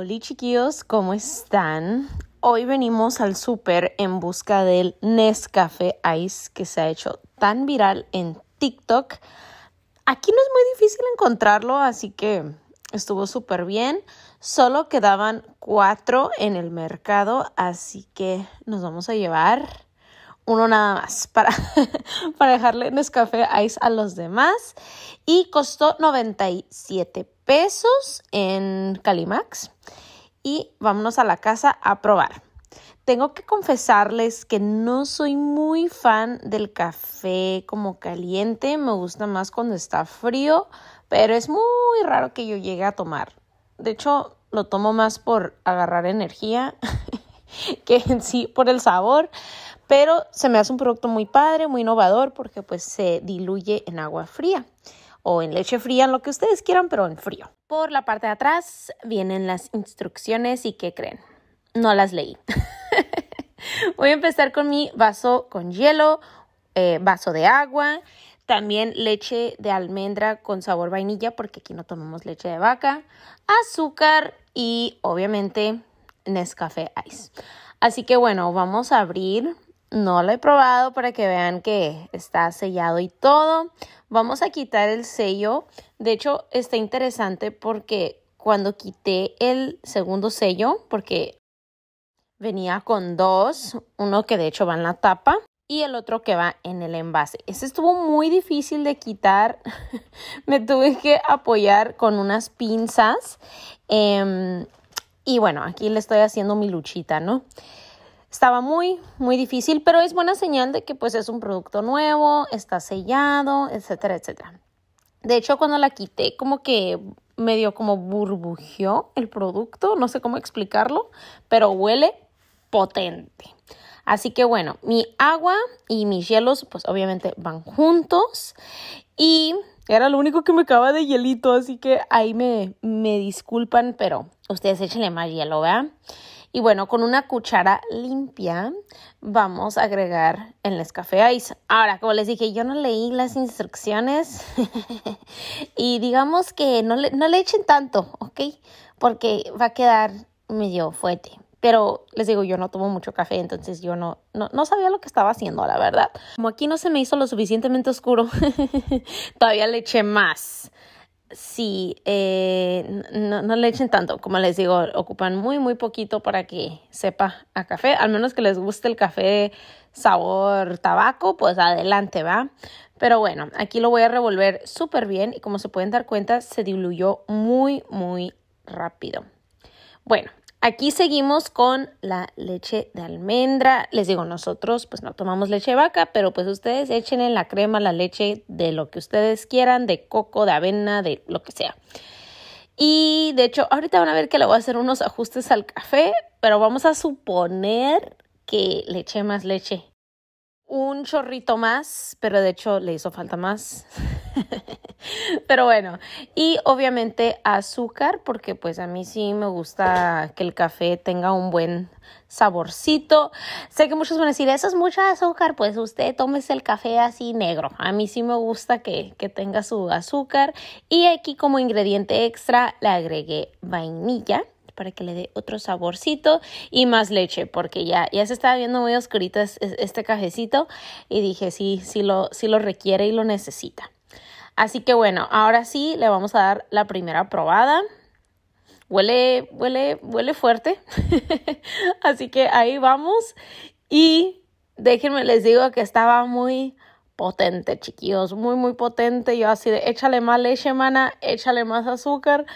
Hola chiquillos, ¿cómo están? Hoy venimos al súper en busca del Nescafe Ice que se ha hecho tan viral en TikTok. Aquí no es muy difícil encontrarlo, así que estuvo súper bien. Solo quedaban cuatro en el mercado, así que nos vamos a llevar uno nada más para, para dejarle Nescafé Ice a los demás. Y costó 97 pesos en Calimax. Y vámonos a la casa a probar. Tengo que confesarles que no soy muy fan del café como caliente. Me gusta más cuando está frío. Pero es muy raro que yo llegue a tomar. De hecho, lo tomo más por agarrar energía que en sí por el sabor pero se me hace un producto muy padre, muy innovador, porque pues se diluye en agua fría o en leche fría, en lo que ustedes quieran, pero en frío. Por la parte de atrás vienen las instrucciones y qué creen. No las leí. Voy a empezar con mi vaso con hielo, eh, vaso de agua, también leche de almendra con sabor vainilla, porque aquí no tomamos leche de vaca, azúcar y obviamente Nescafé Ice. Así que bueno, vamos a abrir no lo he probado para que vean que está sellado y todo. Vamos a quitar el sello. De hecho, está interesante porque cuando quité el segundo sello, porque venía con dos, uno que de hecho va en la tapa y el otro que va en el envase. Ese estuvo muy difícil de quitar. Me tuve que apoyar con unas pinzas. Em, y bueno, aquí le estoy haciendo mi luchita, ¿no? Estaba muy, muy difícil, pero es buena señal de que pues es un producto nuevo, está sellado, etcétera, etcétera. De hecho, cuando la quité, como que medio como burbujeó el producto, no sé cómo explicarlo, pero huele potente. Así que bueno, mi agua y mis hielos pues obviamente van juntos y era lo único que me acaba de hielito, así que ahí me, me disculpan, pero ustedes échenle más hielo, ¿verdad? Y bueno, con una cuchara limpia vamos a agregar el café Ice. Ahora, como les dije, yo no leí las instrucciones y digamos que no le, no le echen tanto, ¿ok? Porque va a quedar medio fuerte. Pero les digo, yo no tomo mucho café, entonces yo no, no, no, sabía lo que estaba haciendo, la verdad. Como aquí no se me hizo lo suficientemente oscuro, todavía le eché más sí, eh, no, no, le echen tanto, como les digo, ocupan muy, muy poquito para que sepa a café, al menos que les guste el café sabor tabaco, pues adelante va. Pero bueno, aquí lo voy a revolver súper bien y como se pueden dar cuenta, se diluyó muy, muy rápido. Bueno, Aquí seguimos con la leche de almendra. Les digo, nosotros pues no tomamos leche vaca, pero pues ustedes echen en la crema la leche de lo que ustedes quieran, de coco, de avena, de lo que sea. Y de hecho, ahorita van a ver que le voy a hacer unos ajustes al café, pero vamos a suponer que le eché más leche un chorrito más, pero de hecho le hizo falta más. pero bueno, y obviamente azúcar, porque pues a mí sí me gusta que el café tenga un buen saborcito. Sé que muchos van a decir, eso es mucho azúcar, pues usted tómese el café así negro. A mí sí me gusta que, que tenga su azúcar. Y aquí como ingrediente extra le agregué vainilla para que le dé otro saborcito y más leche, porque ya, ya se estaba viendo muy oscurito este cajecito y dije, sí, sí lo, sí lo requiere y lo necesita. Así que bueno, ahora sí le vamos a dar la primera probada. Huele, huele, huele fuerte. Así que ahí vamos. Y déjenme les digo que estaba muy potente, chiquillos. Muy, muy potente. Yo así de échale más leche, mana, échale más azúcar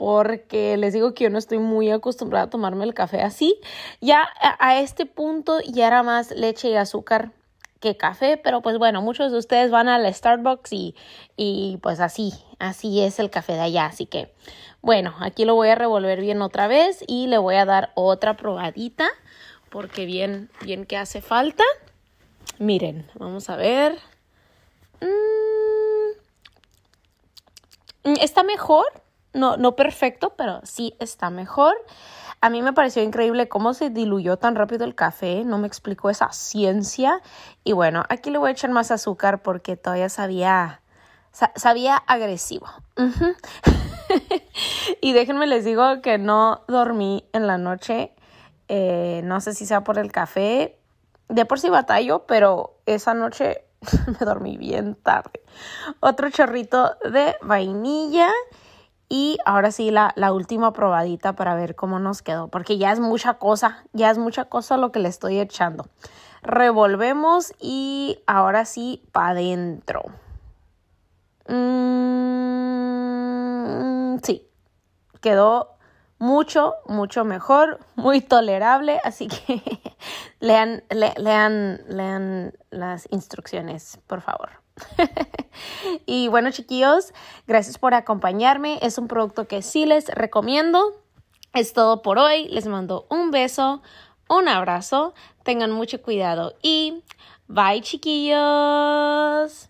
porque les digo que yo no estoy muy acostumbrada a tomarme el café así. Ya a este punto ya era más leche y azúcar que café, pero pues bueno, muchos de ustedes van al Starbucks y, y pues así, así es el café de allá. Así que bueno, aquí lo voy a revolver bien otra vez y le voy a dar otra probadita porque bien, bien que hace falta. Miren, vamos a ver. Mm, mm, está mejor, no, no perfecto, pero sí está mejor. A mí me pareció increíble cómo se diluyó tan rápido el café, no me explicó esa ciencia. Y bueno, aquí le voy a echar más azúcar porque todavía sabía, sabía agresivo. y déjenme les digo que no dormí en la noche, eh, no sé si sea por el café, de por sí batallo, pero esa noche me dormí bien tarde. Otro chorrito de vainilla. Y ahora sí, la, última probadita para ver cómo nos quedó, porque ya es mucha cosa, ya es mucha cosa lo que le estoy echando. Revolvemos y ahora sí, para adentro. Mm, sí, quedó mucho, mucho mejor, muy tolerable, así que lean, lean, lean las instrucciones, por favor. y bueno, chiquillos, gracias por acompañarme. Es un producto que sí les recomiendo. Es todo por hoy. Les mando un beso, un abrazo. Tengan mucho cuidado y bye, chiquillos.